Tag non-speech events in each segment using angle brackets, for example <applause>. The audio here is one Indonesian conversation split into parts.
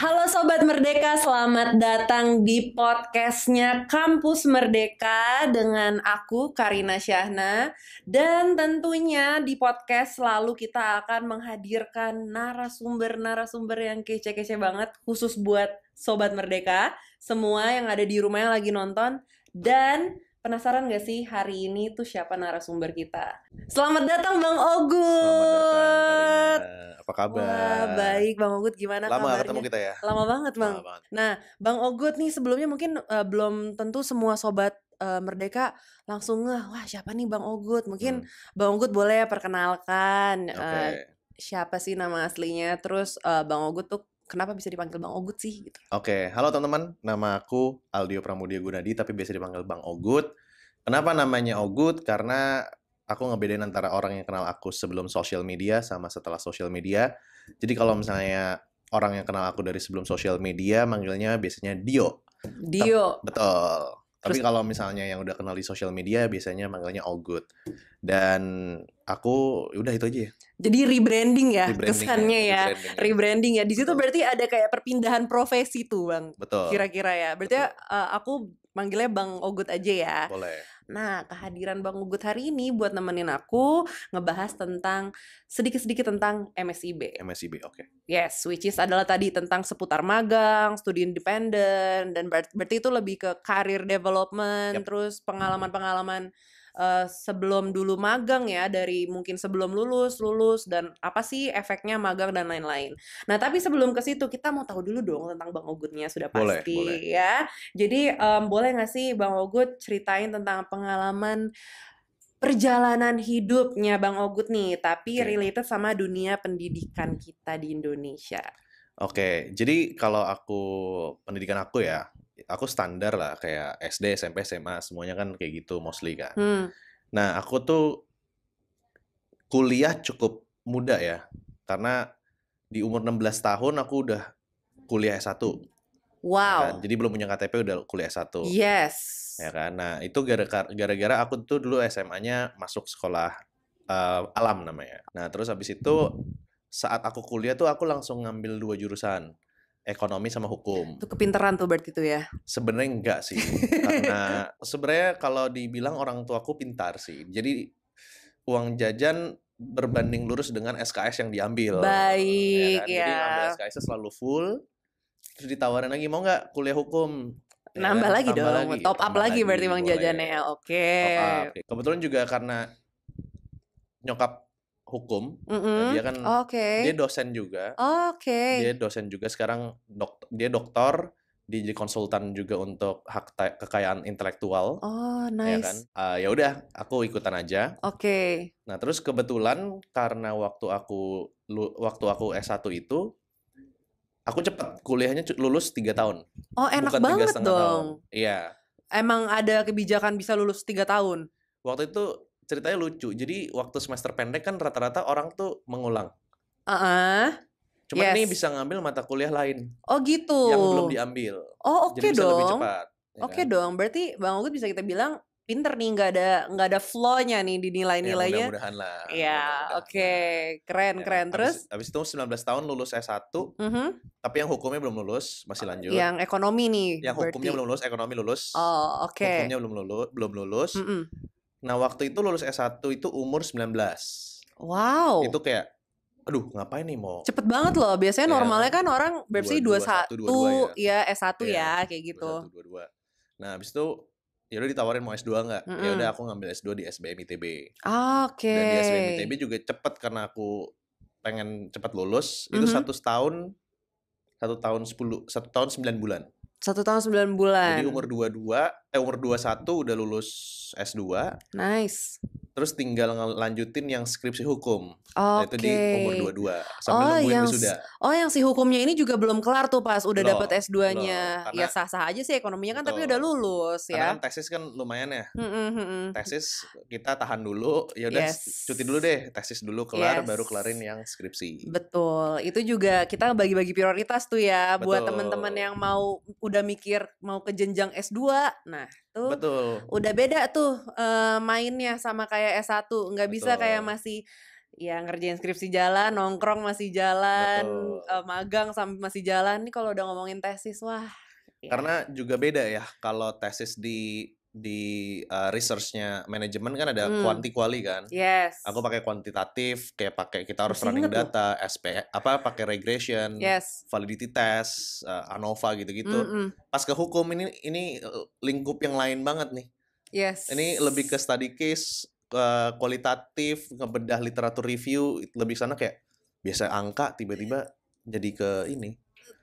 Halo Sobat Merdeka, selamat datang di podcastnya Kampus Merdeka dengan aku Karina Syahna Dan tentunya di podcast selalu kita akan menghadirkan narasumber-narasumber yang kece-kece banget Khusus buat Sobat Merdeka, semua yang ada di rumah yang lagi nonton Dan Penasaran gak sih hari ini tuh siapa narasumber kita? Selamat datang Bang Ogut. Selamat datang. Apa kabar? Wah, baik Bang Ogut gimana Lama kabarnya? ketemu kita ya. Lama banget Bang. Lama banget. Nah, Bang Ogut nih sebelumnya mungkin uh, belum tentu semua sobat uh, Merdeka langsung ngeh, wah siapa nih Bang Ogut? Mungkin hmm. Bang Ogut boleh ya perkenalkan okay. uh, eh, siapa sih nama aslinya? Terus uh, Bang Ogut tuh kenapa bisa dipanggil Bang Ogut sih gitu. Oke, okay. halo teman-teman, nama aku Aldio Pramudia Gunadi tapi biasa dipanggil Bang Ogut. Kenapa namanya Ogut? Karena aku ngebedain antara orang yang kenal aku sebelum sosial media sama setelah sosial media. Jadi kalau misalnya orang yang kenal aku dari sebelum sosial media manggilnya biasanya Dio. Dio. Betul. Tapi kalau misalnya yang udah kenal di sosial media biasanya manggilnya all good. Dan aku ya udah itu aja ya. Jadi rebranding ya rebranding ya, kesannya ya. ya. Rebranding ya. Di situ berarti ada kayak perpindahan profesi tuh, Bang. Betul. Kira-kira ya. Berarti Betul. Eh, aku manggilnya Bang Ogut aja ya. Boleh. Nah, kehadiran Bang Ugut hari ini buat nemenin aku ngebahas tentang sedikit-sedikit tentang MSIB. MSIB, oke. Okay. Yes, which is adalah tadi tentang seputar magang, studi independen dan berarti itu lebih ke career development, yep. terus pengalaman-pengalaman Eh, sebelum dulu magang ya dari mungkin sebelum lulus, lulus dan apa sih efeknya magang dan lain-lain. Nah, tapi sebelum ke situ kita mau tahu dulu dong tentang Bang Ogutnya sudah pasti boleh, boleh. ya. Jadi um, boleh nggak sih Bang Ogut ceritain tentang pengalaman perjalanan hidupnya Bang Ogut nih, tapi okay. related sama dunia pendidikan kita di Indonesia. Oke, jadi kalau aku pendidikan aku ya, aku standar lah kayak SD, SMP, SMA semuanya kan kayak gitu mostly kan. Hmm. Nah, aku tuh kuliah cukup muda ya. Karena di umur 16 tahun aku udah kuliah S1. Ya kan? Wow. Kan? Jadi belum punya KTP udah kuliah S1. Yes. Ya kan. Nah, itu gara-gara aku tuh dulu SMA-nya masuk sekolah uh, alam namanya. Nah, terus habis itu saat aku kuliah tuh aku langsung ngambil dua jurusan ekonomi sama hukum. Itu kepintaran tuh berarti tuh ya. Sebenarnya enggak sih. karena <laughs> sebenarnya kalau dibilang orang tuaku pintar sih. Jadi uang jajan berbanding lurus dengan SKS yang diambil. Ya Baik ya. Kan? Jadi ya. ambil SKS selalu full. Terus ditawarin lagi mau nggak kuliah hukum? Ya kan? Nambah lagi nambah dong, lagi. top up nambah lagi berarti uang jajannya. Oke. Okay. Kebetulan juga karena nyokap hukum. Mm-hmm. dia kan okay. dia dosen juga. Oke. Okay. Dia dosen juga sekarang dok dia dokter dia jadi konsultan juga untuk hak kekayaan intelektual. Oh, nice. Ya kan? Uh, ya udah, aku ikutan aja. Oke. Okay. Nah, terus kebetulan karena waktu aku lu, waktu aku S1 itu aku cepat kuliahnya lulus tiga tahun. Oh, enak Bukan banget dong. Iya. Emang ada kebijakan bisa lulus tiga tahun? Waktu itu ceritanya lucu. Jadi waktu semester pendek kan rata-rata orang tuh mengulang. Uh -uh. Cuma yes. ini bisa ngambil mata kuliah lain. Oh gitu. Yang belum diambil. Oh oke okay dong. Ya oke okay kan? dong. Berarti Bang Ugut bisa kita bilang pinter nih nggak ada nggak ada flownya nih di ya, nilai-nilainya. Ya, mudah-mudahan lah. Iya, oke. Okay. Keren, ya, keren. Terus Abis itu 19 tahun lulus S1. Uh -huh. Tapi yang hukumnya belum lulus, masih eh, lanjut. Yang ekonomi nih. Yang berarti. hukumnya belum lulus, ekonomi lulus. Oh, oke. Okay. Hukumnya belum lulus, belum lulus. Uh -uh. Nah, waktu itu lulus S1 itu umur 19. Wow. Itu kayak aduh, ngapain nih mau? Cepet banget loh. Biasanya ya, normalnya kan orang berarti 21 22, ya. ya S1 ya, ya kayak gitu. 21 22. Nah, habis itu ya udah ditawarin mau S2 nggak? Mm -hmm. Ya udah aku ngambil S2 di SBM ITB. Oke. Okay. Dan di SBM ITB juga cepet karena aku pengen cepat lulus, mm -hmm. itu mm-hmm. satu setahun, satu tahun sepuluh satu tahun sembilan bulan. Satu tahun sembilan bulan. Jadi umur dua dua, eh umur dua satu udah lulus s dua. Nice terus tinggal ngelanjutin yang skripsi hukum. Okay. Nah, itu di umur 22 sambil oh, nungguin yang, wisuda. Oh, yang si hukumnya ini juga belum kelar tuh pas udah dapat S2-nya. Ya sah-sah aja sih ekonominya kan betul. tapi udah lulus ya. Karena kan tesis kan lumayan ya. Hmm, hmm, hmm, hmm. Tesis kita tahan dulu, ya udah yes. cuti dulu deh, tesis dulu kelar yes. baru kelarin yang skripsi. Betul. Itu juga kita bagi-bagi prioritas tuh ya Betul. buat temen-temen yang mau udah mikir mau ke jenjang S2. Nah, itu Betul. udah beda tuh uh, mainnya sama kayak S1 nggak bisa kayak masih ya ngerjain skripsi jalan, nongkrong masih jalan, uh, magang sampai masih jalan. Nih kalau udah ngomongin tesis, wah. Ya. Karena juga beda ya kalau tesis di di uh, researchnya manajemen kan ada hmm. kuanti kuali kan. Yes. Aku pakai kuantitatif, kayak pakai kita harus Masih running data, tuh. SP apa pakai regression, yes. validity test, uh, ANOVA gitu-gitu. Mm -mm. Pas ke hukum ini ini lingkup yang lain banget nih. Yes. Ini lebih ke study case uh, kualitatif, ngebedah literatur review, lebih sana kayak biasa angka tiba-tiba jadi ke ini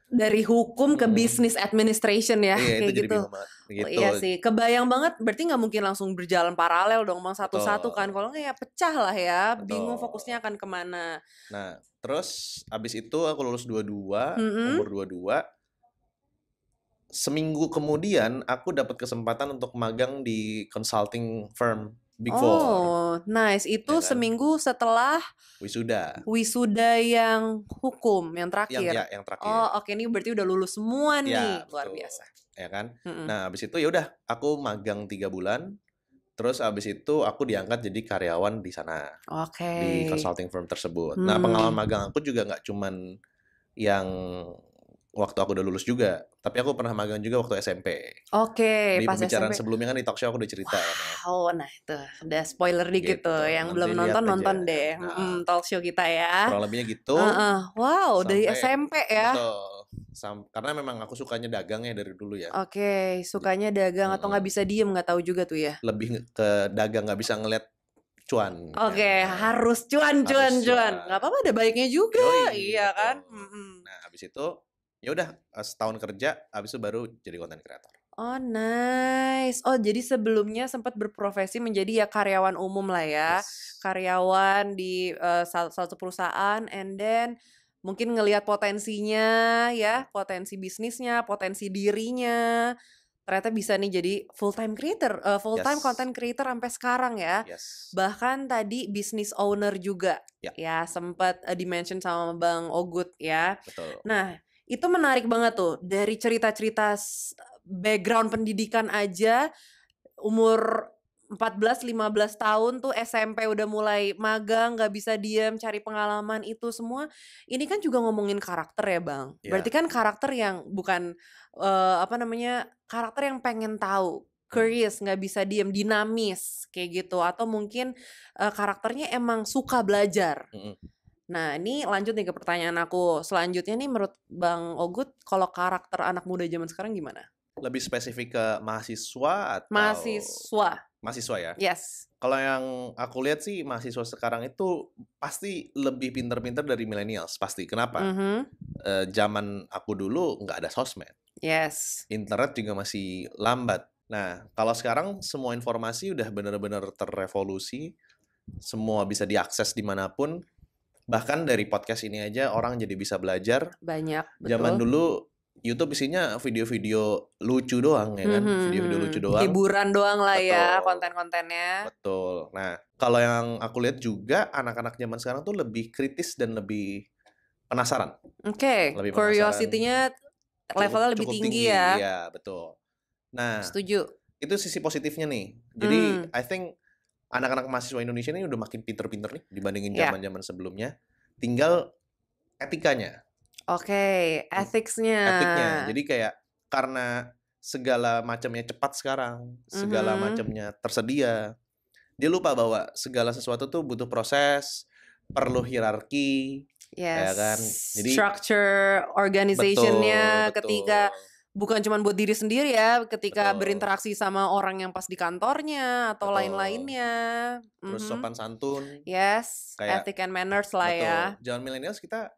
dari hukum ke hmm. bisnis administration ya iya, kayak gitu. Oh, gitu. Oh, iya sih, kebayang banget. Berarti nggak mungkin langsung berjalan paralel dong, bang satu-satu kan. Kalau nggak ya pecah lah ya, Betul. bingung fokusnya akan kemana. Nah, terus abis itu aku lulus dua-dua, mm -hmm. umur dua-dua. Seminggu kemudian aku dapat kesempatan untuk magang di consulting firm Big oh, Four. nice. Itu ya kan? seminggu setelah wisuda. Wisuda yang hukum yang terakhir. Yang, ya, yang terakhir. Oh, oke okay. ini berarti udah lulus semua ya, nih. Ya, Luar betul. biasa. Ya kan? Mm -mm. Nah, abis itu ya udah aku magang tiga bulan. Terus abis itu aku diangkat jadi karyawan di sana. Oke. Okay. Di consulting firm tersebut. Nah, hmm. Nah, pengalaman magang aku juga nggak cuman yang waktu aku udah lulus juga tapi aku pernah magang juga waktu SMP. Oke, okay, pas pembicaraan sebelumnya kan di talk show aku udah cerita wow, kan. nah itu udah spoiler dikit gitu. tuh. Yang belum nonton aja. nonton deh nah, hmm, talk show kita ya. Kurang lebihnya gitu. Uh -uh. Wow, sampai, dari SMP ya. Betul. Sam karena memang aku sukanya dagang ya dari dulu ya. Oke, okay, sukanya dagang atau nggak bisa diem nggak tahu juga tuh ya. Lebih ke dagang nggak bisa ngeliat cuan. Kan. Oke, okay, nah, ya. harus cuan, cuan, harus cuan. Nggak apa-apa, ada baiknya juga, Yoi, iya kan? betul. kan. Nah, habis itu ya udah setahun kerja abis itu baru jadi konten kreator oh nice oh jadi sebelumnya sempat berprofesi menjadi ya karyawan umum lah ya yes. karyawan di uh, satu perusahaan and then mungkin ngelihat potensinya ya iya. potensi bisnisnya potensi dirinya ternyata bisa nih jadi full time creator, uh, full time yes. content creator sampai sekarang ya. Yes. Bahkan tadi business owner juga. Yeah. Ya, sempat uh, dimention sama Bang Ogut ya. Betul. Nah, itu menarik banget tuh dari cerita-cerita background pendidikan aja umur 14 15 tahun tuh SMP udah mulai magang gak bisa diem cari pengalaman itu semua ini kan juga ngomongin karakter ya Bang. Yeah. Berarti kan karakter yang bukan uh, apa namanya karakter yang pengen tahu curious nggak bisa diem dinamis kayak gitu atau mungkin uh, karakternya emang suka belajar mm -hmm. Nah, ini lanjut nih ke pertanyaan aku. Selanjutnya nih menurut Bang Ogut, kalau karakter anak muda zaman sekarang gimana? Lebih spesifik ke mahasiswa atau mahasiswa? Mahasiswa ya? Yes. Kalau yang aku lihat sih mahasiswa sekarang itu pasti lebih pinter-pinter dari millennials, pasti. Kenapa? Mm -hmm. e, zaman aku dulu nggak ada sosmed. Yes. Internet juga masih lambat. Nah, kalau sekarang semua informasi udah bener-bener terrevolusi, semua bisa diakses dimanapun, bahkan dari podcast ini aja orang jadi bisa belajar banyak betul. zaman dulu YouTube isinya video-video lucu doang ya kan, mhm, video-video -hmm. lucu doang. Hiburan doang lah ya konten-kontennya. Betul. Nah, kalau yang aku lihat juga anak-anak zaman sekarang tuh lebih kritis dan lebih penasaran. Oke. Okay. Curiosity-nya levelnya lebih tinggi, tinggi ya. Iya, betul. Nah, setuju. Itu sisi positifnya nih. Jadi hmm. I think anak-anak mahasiswa Indonesia ini udah makin pinter-pinter nih dibandingin ya. zaman-zaman yeah. sebelumnya. Tinggal etikanya. Oke, okay, hmm. ethicsnya. Etiknya. Jadi kayak karena segala macamnya cepat sekarang, segala mm -hmm. macamnya tersedia. Dia lupa bahwa segala sesuatu tuh butuh proses, perlu hierarki, yes. ya kan. Jadi structure organization-nya organizationnya ketika bukan cuma buat diri sendiri ya ketika Betul. berinteraksi sama orang yang pas di kantornya atau lain-lainnya terus mm-hmm. sopan santun yes kayak, ethic and manners lah ya. Betul. ya jangan millennials kita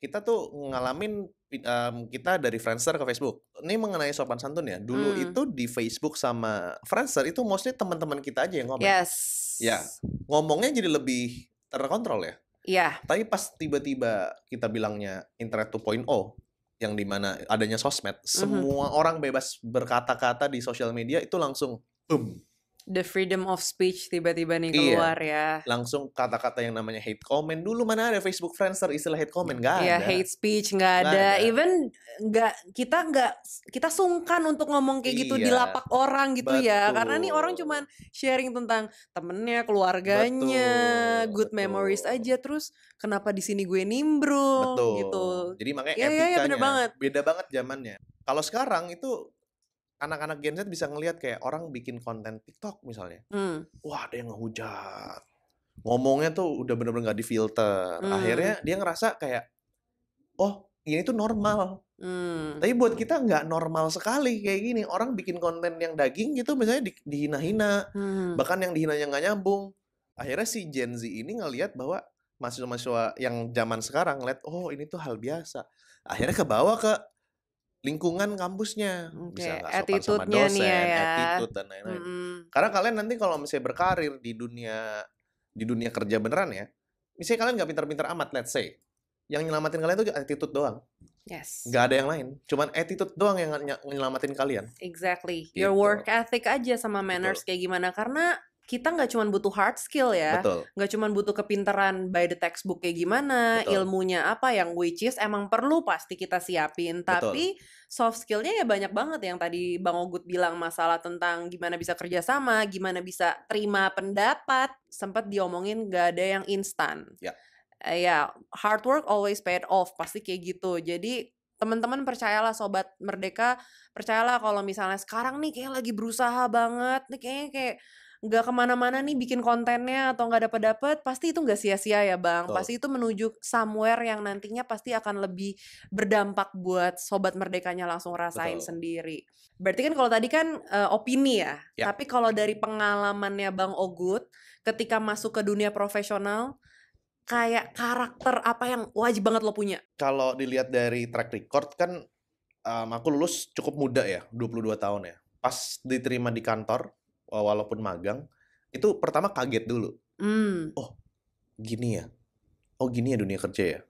kita tuh ngalamin um, kita dari Friendster ke Facebook. Ini mengenai sopan santun ya. Dulu hmm. itu di Facebook sama Friendster itu mostly teman-teman kita aja yang ngomong Yes. Ya, ngomongnya jadi lebih terkontrol ya. Iya. Tapi pas tiba-tiba kita bilangnya internet 2.0, yang dimana adanya sosmed, mm -hmm. semua orang bebas berkata-kata di sosial media itu langsung boom the freedom of speech tiba-tiba nih iya, keluar iya. ya. Langsung kata-kata yang namanya hate comment. Dulu mana ada Facebook Friendster istilah hate comment nggak iya, ada. Iya hate speech nggak ada. ada. Even nggak kita nggak kita sungkan untuk ngomong kayak gitu di iya. lapak orang gitu Betul. ya. Karena nih orang cuman sharing tentang temennya, keluarganya, Betul. good Betul. memories aja. Terus kenapa di sini gue nimbrung gitu. Betul. gitu. Jadi makanya kan ya, etikanya ya, ya, bener banget. beda banget zamannya. Kalau sekarang itu anak-anak Gen Z bisa ngelihat kayak orang bikin konten TikTok misalnya. Hmm. Wah, ada yang ngehujat. Ngomongnya tuh udah bener-bener gak difilter. Hmm. Akhirnya dia ngerasa kayak, oh ini tuh normal. Hmm. Tapi buat kita nggak normal sekali kayak gini. Orang bikin konten yang daging gitu misalnya di, dihina-hina. Hmm. Bahkan yang yang nggak nyambung. Akhirnya si Gen Z ini ngelihat bahwa mahasiswa-mahasiswa yang zaman sekarang ngeliat, oh ini tuh hal biasa. Akhirnya kebawa ke lingkungan kampusnya okay. bisa nggak sopan sama ya, dosen, nih ya. attitude dan lain-lain. Hmm. Karena kalian nanti kalau misalnya berkarir di dunia di dunia kerja beneran ya, misalnya kalian nggak pintar-pintar amat, let's say, yang nyelamatin kalian itu attitude doang. Yes. Gak ada yang lain. Cuman attitude doang yang nyelamatin kalian. Exactly. Gitu. Your work ethic aja sama manners Betul. kayak gimana. Karena kita nggak cuma butuh hard skill ya, nggak cuma butuh kepintaran by the textbook kayak gimana, Betul. ilmunya apa yang which is emang perlu pasti kita siapin, tapi soft skillnya ya banyak banget yang tadi Bang Ogut bilang masalah tentang gimana bisa kerjasama, gimana bisa terima pendapat, sempat diomongin nggak ada yang instan. Ya. Uh, ya, hard work always paid off, pasti kayak gitu. Jadi teman-teman percayalah sobat merdeka percayalah kalau misalnya sekarang nih kayak lagi berusaha banget nih kayaknya kayak nggak kemana-mana nih bikin kontennya atau nggak dapat dapat pasti itu nggak sia-sia ya bang pasti itu menuju somewhere yang nantinya pasti akan lebih berdampak buat sobat merdekanya langsung rasain Betul. sendiri berarti kan kalau tadi kan uh, opini ya yeah. tapi kalau dari pengalamannya bang Ogut ketika masuk ke dunia profesional kayak karakter apa yang wajib banget lo punya kalau dilihat dari track record kan um, aku lulus cukup muda ya 22 tahun ya pas diterima di kantor Eh, walaupun magang itu pertama kaget dulu mm. oh gini ya oh gini ya dunia kerja ya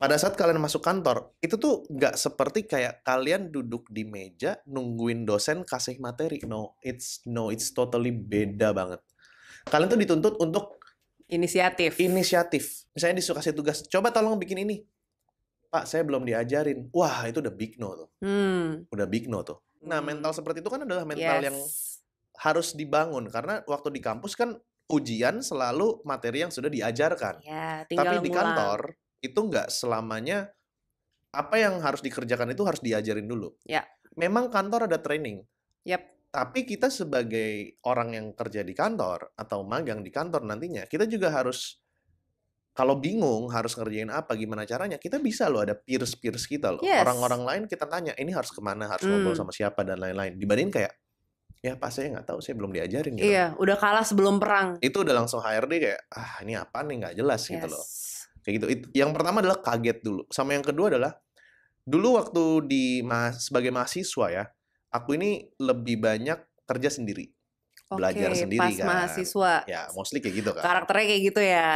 pada saat kalian masuk kantor itu tuh nggak seperti kayak kalian duduk di meja nungguin dosen kasih materi no it's no it's totally beda banget kalian tuh dituntut untuk inisiatif inisiatif misalnya disuruh kasih tugas coba tolong bikin ini pak saya belum diajarin wah itu udah big no tuh hmm. udah big no tuh nah hmm. mental seperti itu kan adalah mental yes. yang harus dibangun karena waktu di kampus kan ujian selalu materi yang sudah diajarkan. Ya, Tapi di kantor itu nggak selamanya apa yang harus dikerjakan itu harus diajarin dulu. Ya. Memang kantor ada training. Yap. Tapi kita sebagai orang yang kerja di kantor atau magang di kantor nantinya, kita juga harus kalau bingung harus ngerjain apa, gimana caranya, kita bisa loh ada peers-peers kita loh. Orang-orang yes. lain kita tanya, ini harus kemana, harus hmm. ngobrol sama siapa, dan lain-lain. Dibanding kayak, ya pas saya nggak tahu saya belum diajarin gitu iya udah kalah sebelum perang itu udah langsung HRD kayak ah ini apa nih nggak jelas yes. gitu loh kayak gitu It, yang pertama adalah kaget dulu sama yang kedua adalah dulu waktu di mas sebagai mahasiswa ya aku ini lebih banyak kerja sendiri okay, belajar sendiri pas kan mahasiswa ya mostly kayak gitu kan karakternya kayak gitu ya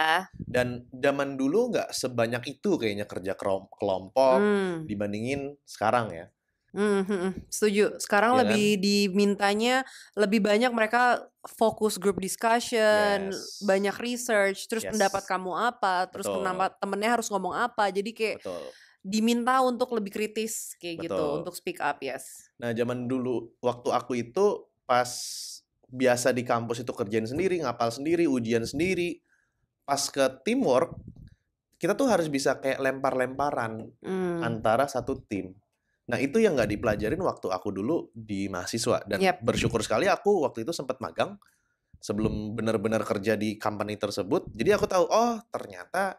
dan zaman dulu nggak sebanyak itu kayaknya kerja kelompok hmm. dibandingin sekarang ya Hmm, hmm, -hmm. Setuju. Sekarang yeah. lebih kan? dimintanya lebih banyak mereka fokus group discussion, yes. banyak research, terus yes. pendapat kamu apa, terus kenapa temennya harus ngomong apa. Jadi kayak Betul. diminta untuk lebih kritis kayak gitu, Betul. gitu, untuk speak up, yes. Nah, zaman dulu waktu aku itu pas biasa di kampus itu kerjain sendiri, ngapal sendiri, ujian sendiri. Pas ke teamwork, kita tuh harus bisa kayak lempar-lemparan hmm. antara satu tim Nah itu yang nggak dipelajarin waktu aku dulu di mahasiswa dan yep. bersyukur sekali aku waktu itu sempat magang sebelum benar-benar kerja di company tersebut. Jadi aku tahu oh ternyata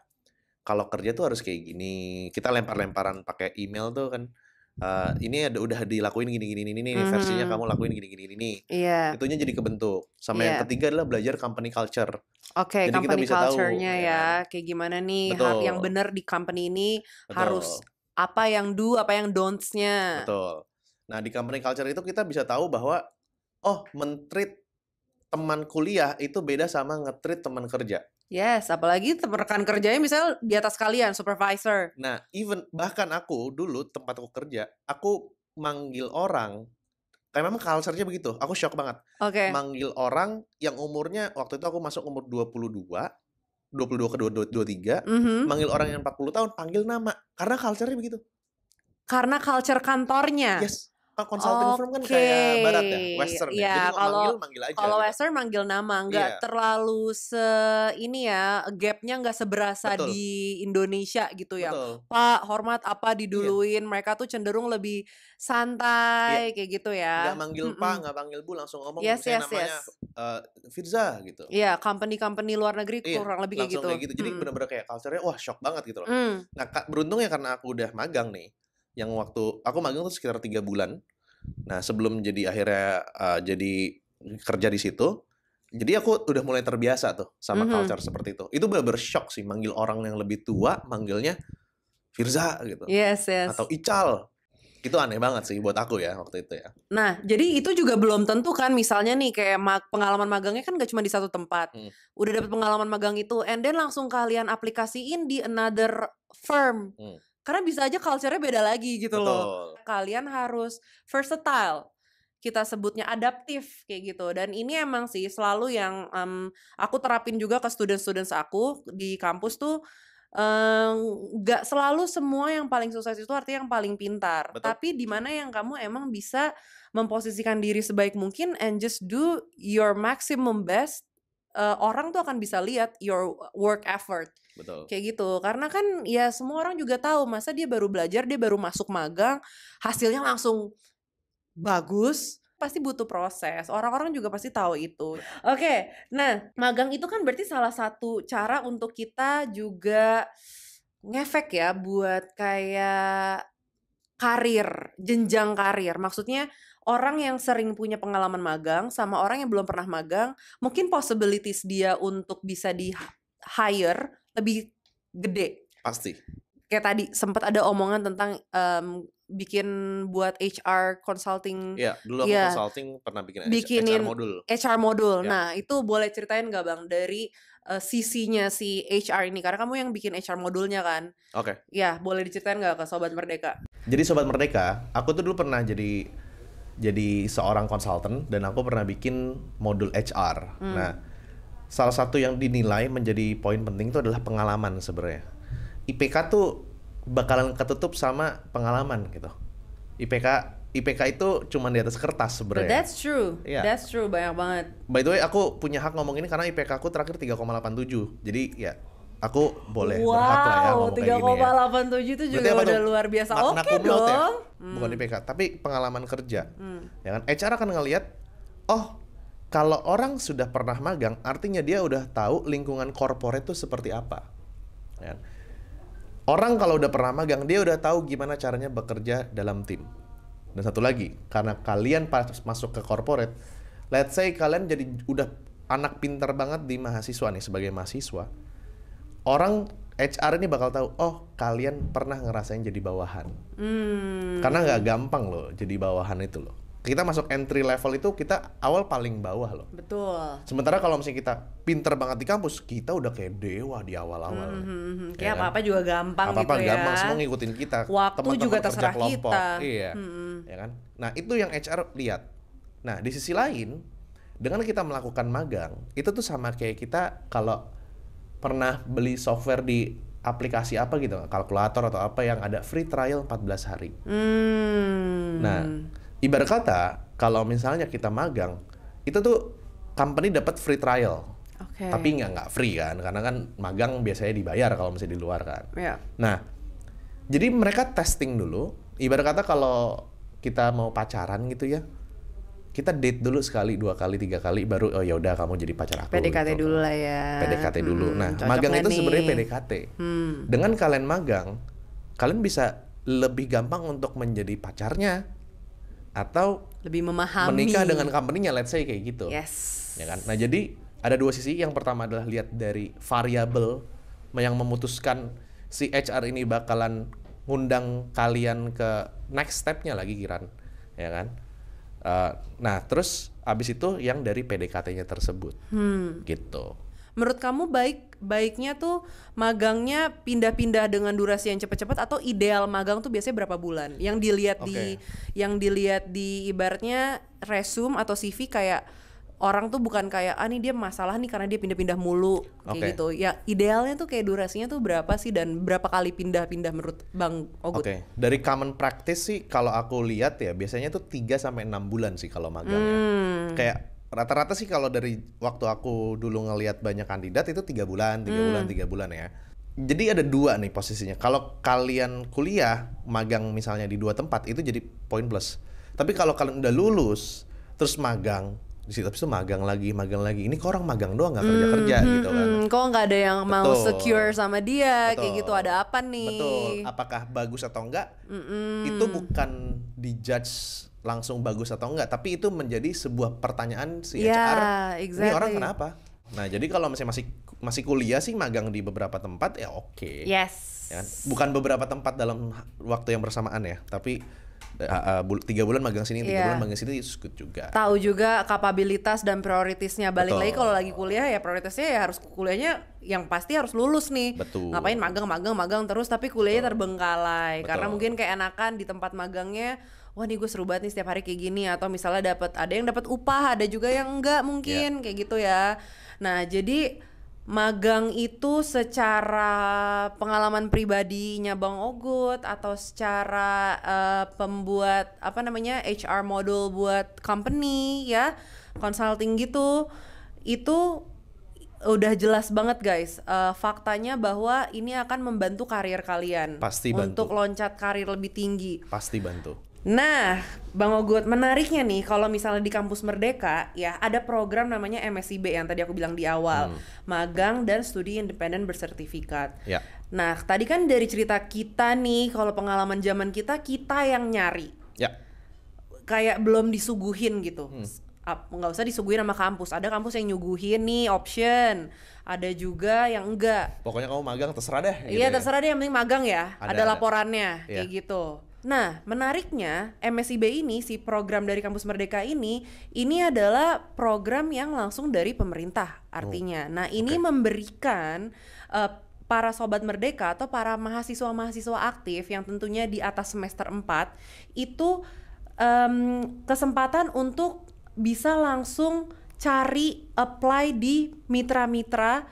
kalau kerja tuh harus kayak gini. Kita lempar-lemparan pakai email tuh kan. Uh, ini ada udah dilakuin gini-gini ini gini, mm-hmm. versinya hmm. kamu lakuin gini-gini ini. Iya. Yeah. Itunya jadi kebentuk. Sama yeah. yang iya. ketiga adalah belajar company culture. Oke, okay, Jadi company culture-nya tahu, ya, ya, kayak gimana nih Betul. yang benar di company ini Betul. harus apa yang do, apa yang don'ts-nya. Betul. Nah, di company culture itu kita bisa tahu bahwa oh, mentreat teman kuliah itu beda sama ngetreat teman kerja. Yes, apalagi rekan kerjanya misal di atas kalian, supervisor. Nah, even bahkan aku dulu tempat aku kerja, aku manggil orang kayak memang culture-nya begitu. Aku shock banget. Oke. Okay. Manggil orang yang umurnya waktu itu aku masuk umur 22, 22 ke 23, mm -hmm. manggil orang yang 40 tahun, panggil nama. Karena culture-nya begitu. Karena culture kantornya. Yes consulting okay. firm kan kayak barat ya, western ya. ya. Jadi kalau manggil, manggil aja. Kalau gitu. manggil nama, nggak yeah. terlalu se ini ya, gapnya nggak seberasa Betul. di Indonesia gitu ya. Betul. Pak, hormat apa iya. diduluin, yeah. mereka tuh cenderung lebih santai yeah. kayak gitu ya. Nggak manggil mm -mm. Pak, nggak panggil Bu, langsung ngomong yes, yes, namanya yes. Uh, Firza gitu. ya yeah, company-company luar negeri yeah. kurang lebih kayak gitu. Kayak gitu. Jadi mm. benar bener kayak culture-nya wah shock banget gitu loh. Mm. Nah, beruntung ya karena aku udah magang nih yang waktu aku magang tuh sekitar tiga bulan Nah, sebelum jadi akhirnya uh, jadi kerja di situ, jadi aku udah mulai terbiasa tuh sama mm -hmm. culture seperti itu. Itu bener-bener shock sih manggil orang yang lebih tua, manggilnya Firza gitu. Yes, yes. Atau Ical. Itu aneh banget sih buat aku ya waktu itu ya. Nah, jadi itu juga belum tentu kan misalnya nih kayak pengalaman magangnya kan gak cuma di satu tempat. Hmm. Udah dapet pengalaman magang itu and then langsung kalian aplikasiin di another firm. Hmm karena bisa aja culture-nya beda lagi gitu Betul. loh kalian harus versatile kita sebutnya adaptif kayak gitu dan ini emang sih selalu yang um, aku terapin juga ke student-students aku di kampus tuh mmm, nggak um, selalu semua yang paling sukses itu artinya yang paling pintar Betul. tapi di mana yang kamu emang bisa memposisikan diri sebaik mungkin and just do your maximum best uh, orang tuh akan bisa lihat your work effort. Betul. Kayak gitu. Karena kan ya semua orang juga tahu masa dia baru belajar, dia baru masuk magang, hasilnya langsung bagus pasti butuh proses. Orang-orang juga pasti tahu itu. Oke, okay, nah magang itu kan berarti salah satu cara untuk kita juga ngefek ya buat kayak karir, jenjang karir. Maksudnya orang yang sering punya pengalaman magang sama orang yang belum pernah magang, mungkin possibilities dia untuk bisa di hire lebih gede. Pasti. Kayak tadi sempat ada omongan tentang um, bikin buat HR consulting. Iya, dulu aku iya. consulting pernah bikin bikinin HR modul. HR modul. Ya. Nah, itu boleh ceritain nggak Bang dari uh, sisinya si HR ini karena kamu yang bikin HR modulnya kan? Oke. Okay. Ya, boleh diceritain nggak ke sobat Merdeka? Jadi sobat Merdeka, aku tuh dulu pernah jadi jadi seorang konsultan dan aku pernah bikin modul HR. Hmm. Nah, salah satu yang dinilai menjadi poin penting itu adalah pengalaman sebenarnya. IPK tuh bakalan ketutup sama pengalaman gitu. IPK IPK itu cuma di atas kertas sebenarnya. That's true. Yeah. That's true banyak banget. By the way, aku punya hak ngomong ini karena IPK aku terakhir 3,87. Jadi ya aku boleh wow, berhak lah ya ngomong kayak gini ya. 3,87 itu juga udah udah luar biasa. Oke okay ya, dong. Ya? Hmm. Bukan IPK, tapi pengalaman kerja. Hmm. Ya kan HR akan ngelihat oh, kalau orang sudah pernah magang artinya dia udah tahu lingkungan korporat itu seperti apa. Ya kan? Orang kalau udah pernah magang dia udah tahu gimana caranya bekerja dalam tim. Dan satu lagi, karena kalian pas masuk ke korporat, let's say kalian jadi udah anak pintar banget di mahasiswa nih sebagai mahasiswa orang HR ini bakal tahu, oh kalian pernah ngerasain jadi bawahan. Hmm. Karena nggak gampang loh jadi bawahan itu loh. Kita masuk entry level itu kita awal paling bawah loh. Betul. Sementara kalau misalnya kita pinter banget di kampus, kita udah kayak dewa di awal-awal. Hmm, hmm, hmm, hmm. Kayak ya kan? apa-apa kan? juga gampang apa-apa gitu gampang, apa ya. gampang, semua ngikutin kita. Waktu Teman -teman juga terserah kelompok. kita. Iya. Hmm, hmm. Ya kan? Nah itu yang HR lihat. Nah di sisi lain, dengan kita melakukan magang, itu tuh sama kayak kita kalau pernah beli software di aplikasi apa gitu, kalkulator atau apa yang ada free trial 14 hari. Hmm. Nah, ibarat kata kalau misalnya kita magang, itu tuh company dapat free trial. Okay. Tapi nggak nggak free kan, karena kan magang biasanya dibayar kalau misalnya di luar kan. Yeah. Nah, jadi mereka testing dulu. Ibarat kata kalau kita mau pacaran gitu ya, kita date dulu sekali dua kali tiga kali baru oh ya udah kamu jadi pacar aku PDKT gitu. dulu lah ya PDKT hmm, dulu nah magang itu sebenarnya PDKT hmm. dengan kalian magang kalian bisa lebih gampang untuk menjadi pacarnya atau lebih memahami menikah dengan company-nya let's say kayak gitu yes ya kan nah jadi ada dua sisi yang pertama adalah lihat dari variabel yang memutuskan si HR ini bakalan ngundang kalian ke next stepnya lagi Kiran ya kan Uh, nah terus abis itu yang dari PDKT-nya tersebut, hmm. gitu. Menurut kamu baik baiknya tuh magangnya pindah-pindah dengan durasi yang cepat-cepat atau ideal magang tuh biasanya berapa bulan? Yang dilihat okay. di yang dilihat di ibaratnya resume atau CV kayak orang tuh bukan kayak ah nih dia masalah nih karena dia pindah-pindah mulu kayak okay. gitu. Ya idealnya tuh kayak durasinya tuh berapa sih dan berapa kali pindah-pindah menurut Bang Ogut? Oke. Okay. Dari common practice sih kalau aku lihat ya biasanya tuh 3 sampai enam bulan sih kalau magang ya. hmm. ya. Kayak rata-rata sih kalau dari waktu aku dulu ngelihat banyak kandidat itu tiga bulan, tiga hmm. bulan, tiga bulan ya. Jadi ada dua nih posisinya. Kalau kalian kuliah, magang misalnya di dua tempat itu jadi point plus. Tapi kalau kalian udah lulus, terus magang, situ itu magang lagi magang lagi ini kok orang magang doang nggak kerja kerja mm, hmm, gitu kan mm, kok nggak ada yang Betul. mau secure sama dia Betul. kayak gitu ada apa nih Betul apakah bagus atau enggak mm itu bukan dijudge langsung bagus atau enggak tapi itu menjadi sebuah pertanyaan si yeah, HR exactly. ini orang kenapa nah jadi kalau masih masih masih kuliah sih magang di beberapa tempat ya oke okay. yes ya, kan? bukan beberapa tempat dalam waktu yang bersamaan ya tapi Ah, ah, tiga bulan magang sini tiga yeah. bulan magang sini itu good juga tahu juga kapabilitas dan prioritasnya balik Betul. lagi kalau lagi kuliah ya prioritasnya ya harus kuliahnya yang pasti harus lulus nih Betul. ngapain magang magang magang terus tapi kuliahnya Betul. terbengkalai Betul. karena mungkin kayak enakan di tempat magangnya wah nih gue seru banget nih setiap hari kayak gini atau misalnya dapat ada yang dapat upah ada juga yang enggak mungkin yeah. kayak gitu ya nah jadi magang itu secara pengalaman pribadinya Bang Ogut atau secara uh, pembuat apa namanya HR model buat company ya consulting gitu itu udah jelas banget guys uh, faktanya bahwa ini akan membantu karir kalian pasti bantu. untuk loncat karir lebih tinggi pasti bantu Nah, Bang Ogut, menariknya nih kalau misalnya di kampus Merdeka ya ada program namanya MSIB yang tadi aku bilang di awal, hmm. magang dan studi independen bersertifikat. Ya. Nah, tadi kan dari cerita kita nih kalau pengalaman zaman kita kita yang nyari. Ya. Kayak belum disuguhin gitu. Hmm nggak usah disuguhin sama kampus ada kampus yang nyuguhin nih option ada juga yang enggak pokoknya kamu magang terserah deh iya gitu ya. terserah ya. deh yang penting magang ya ada, ada laporannya ada. Iya. kayak gitu Nah, menariknya MSIB ini si program dari Kampus Merdeka ini ini adalah program yang langsung dari pemerintah artinya. Oh, nah, ini okay. memberikan uh, para sobat merdeka atau para mahasiswa-mahasiswa aktif yang tentunya di atas semester 4 itu um, kesempatan untuk bisa langsung cari apply di mitra-mitra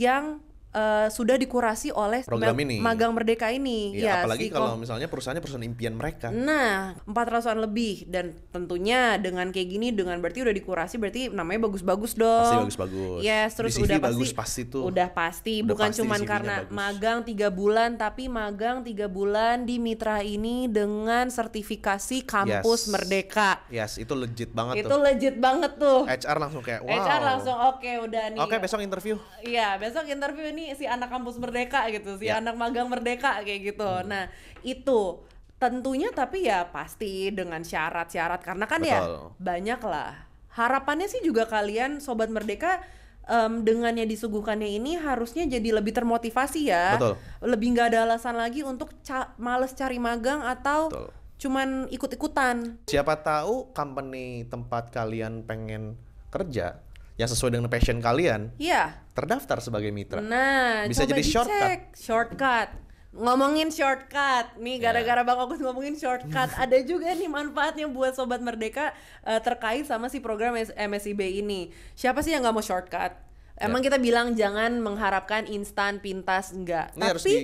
yang uh, sudah dikurasi oleh program ini. magang merdeka ini. Ya, ya apalagi si kalau misalnya perusahaannya perusahaan impian mereka. Nah, 400-an lebih dan tentunya dengan kayak gini dengan berarti udah dikurasi berarti namanya bagus-bagus dong. Pasti bagus-bagus. Yes, terus Di CV udah bagus pasti, pasti tuh. Udah pasti udah bukan cuma karena bagus. magang tiga bulan tapi magang tiga bulan di mitra ini dengan sertifikasi kampus yes. merdeka. Yes, itu legit banget itu tuh. Itu legit banget tuh. HR langsung kayak wow. HR langsung oke okay, udah nih. Oke, okay, besok interview. Iya, besok interview ini si anak kampus merdeka gitu, si yeah. anak magang merdeka kayak gitu. Mm. Nah, itu tentunya tapi ya pasti dengan syarat-syarat karena kan ya Betul. ya banyak lah. Harapannya sih juga kalian sobat merdeka um, yang disuguhkannya ini harusnya jadi lebih termotivasi ya. Betul. Lebih nggak ada alasan lagi untuk ca males cari magang atau Betul. cuman ikut-ikutan. Siapa tahu company tempat kalian pengen kerja yang sesuai dengan passion kalian, iya. terdaftar sebagai mitra. Nah, bisa coba jadi dicek. shortcut. Shortcut. Ngomongin shortcut, nih ya. gara-gara yeah. Bang Agus ngomongin shortcut, <laughs> ada juga nih manfaatnya buat Sobat Merdeka uh, terkait sama si program MSIB ini. Siapa sih yang nggak mau shortcut? Emang yeah. kita bilang jangan mengharapkan instan, pintas, enggak. Ini Tapi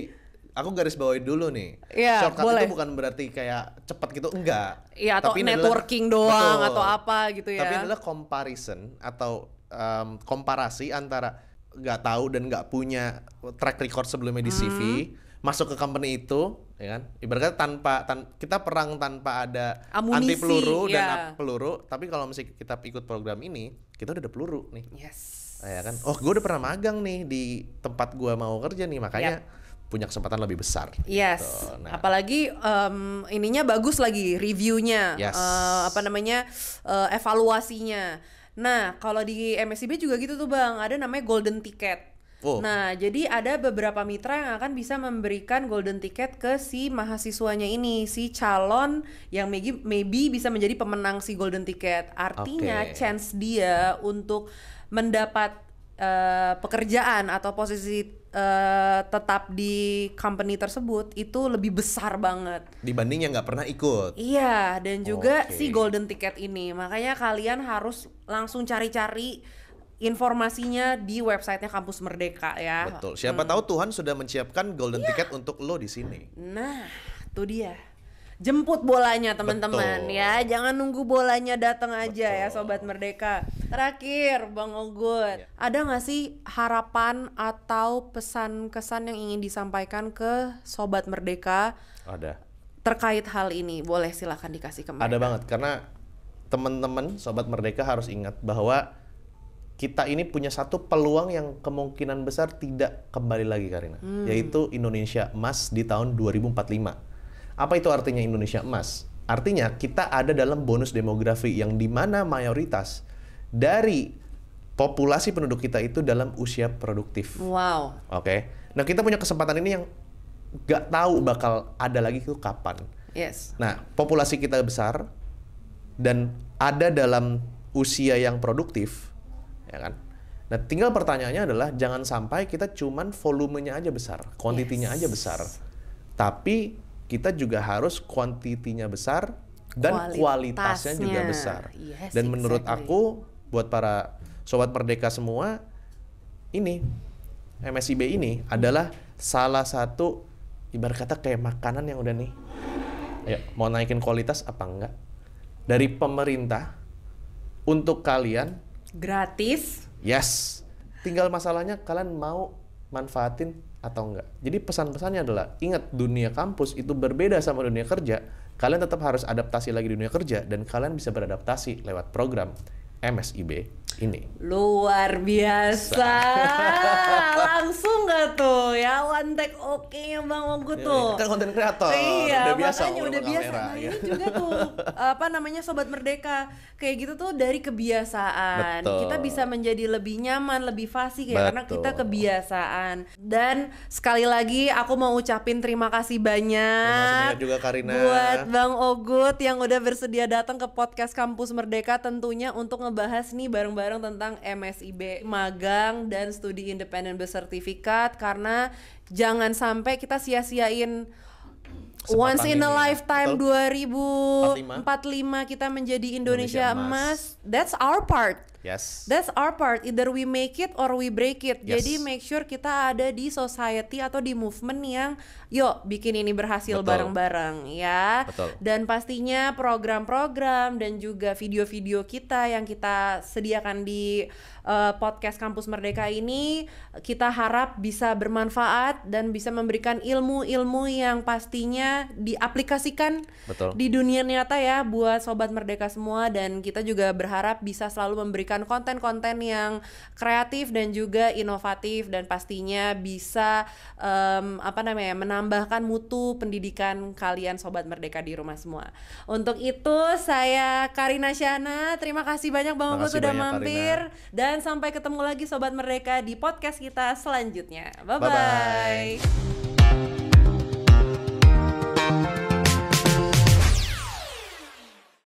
aku garis bawahi dulu nih. Ya, Shortcut boleh. itu bukan berarti kayak cepat gitu, enggak. Iya, atau Tapi networking adalah, doang betul. atau apa gitu ya. Tapi adalah comparison atau um, komparasi antara nggak tahu dan nggak punya track record sebelumnya di CV hmm. masuk ke company itu ya kan ibaratnya tanpa tan kita perang tanpa ada Amunisi, anti peluru yeah. dan ya. peluru tapi kalau misalnya kita ikut program ini kita udah ada peluru nih yes ya kan oh gue udah pernah magang nih di tempat gue mau kerja nih makanya yep punya kesempatan lebih besar. Yes. Gitu. Nah. Apalagi um, ininya bagus lagi reviewnya, yes. uh, apa namanya uh, evaluasinya. Nah, kalau di MSCB juga gitu tuh Bang, ada namanya golden ticket. Oh. Nah, jadi ada beberapa mitra yang akan bisa memberikan golden ticket ke si mahasiswanya ini, si calon yang maybe, maybe bisa menjadi pemenang si golden ticket. Artinya okay. chance dia untuk mendapat uh, pekerjaan atau posisi Eh, tetap di company tersebut itu lebih besar banget dibanding yang nggak pernah ikut. Iya, dan juga okay. si golden ticket ini. Makanya kalian harus langsung cari-cari informasinya di websitenya kampus Merdeka ya. Betul. Siapa hmm. tahu Tuhan sudah menyiapkan golden yeah. ticket untuk lo di sini. Nah, itu dia jemput bolanya teman-teman ya jangan nunggu bolanya datang aja ya, Betul. ya sobat merdeka terakhir bang Ogut ya. ada nggak sih harapan atau pesan kesan yang ingin disampaikan ke sobat merdeka ada terkait hal ini boleh silahkan dikasih kembali ada banget karena teman-teman sobat merdeka harus ingat bahwa kita ini punya satu peluang yang kemungkinan besar tidak kembali lagi Karina, hmm. yaitu Indonesia emas di tahun 2045 apa itu artinya Indonesia emas? Artinya kita ada dalam bonus demografi yang di mana mayoritas dari populasi penduduk kita itu dalam usia produktif. Wow. Oke. Okay? Nah kita punya kesempatan ini yang gak tahu bakal ada lagi itu kapan. Yes. Nah populasi kita besar dan ada dalam usia yang produktif, ya kan? Nah, tinggal pertanyaannya adalah jangan sampai kita cuman volumenya aja besar, kuantitinya yes. aja besar. Tapi kita juga harus kuantitinya besar dan kualitasnya, kualitasnya juga besar. Yes, dan menurut exactly. aku buat para sobat merdeka semua ini MSIB ini adalah salah satu ibarat kata kayak makanan yang udah nih ya mau naikin kualitas apa enggak dari pemerintah untuk kalian gratis yes tinggal masalahnya kalian mau manfaatin atau enggak. Jadi pesan-pesannya adalah ingat dunia kampus itu berbeda sama dunia kerja. Kalian tetap harus adaptasi lagi di dunia kerja dan kalian bisa beradaptasi lewat program MSIB ini. Luar biasa. <laughs> Langsung gak tuh ya one take oke okay Bang Ogu iya, tuh. kan konten kreator. Iya, udah biasa makanya udah biasa. Kamera, nah, ya. ini juga tuh <laughs> apa namanya sobat merdeka. Kayak gitu tuh dari kebiasaan. Betul. Kita bisa menjadi lebih nyaman, lebih fasih ya karena kita kebiasaan. Dan sekali lagi aku mau ucapin terima kasih banyak. Terima kasih juga Karina. Buat Bang Ogut yang udah bersedia datang ke podcast Kampus Merdeka tentunya untuk ngebahas nih bareng-bareng bareng tentang MSIB, magang dan studi independen bersertifikat karena jangan sampai kita sia-siain once in a ya. lifetime ya. 2045 kita menjadi Indonesia, Indonesia emas. emas. That's our part Yes. That's our part. Either we make it or we break it. Yes. Jadi make sure kita ada di society atau di movement yang yuk bikin ini berhasil bareng-bareng ya. Betul. Dan pastinya program-program dan juga video-video kita yang kita sediakan di uh, podcast Kampus Merdeka ini kita harap bisa bermanfaat dan bisa memberikan ilmu-ilmu yang pastinya diaplikasikan Betul. di dunia nyata ya buat sobat merdeka semua dan kita juga berharap bisa selalu memberikan memberikan konten-konten yang kreatif dan juga inovatif dan pastinya bisa um, apa namanya menambahkan mutu pendidikan kalian sobat merdeka di rumah semua. Untuk itu saya Karina Syana, terima kasih banyak Bang Ugut sudah mampir Karina. dan sampai ketemu lagi sobat merdeka di podcast kita selanjutnya. Bye bye. bye, -bye.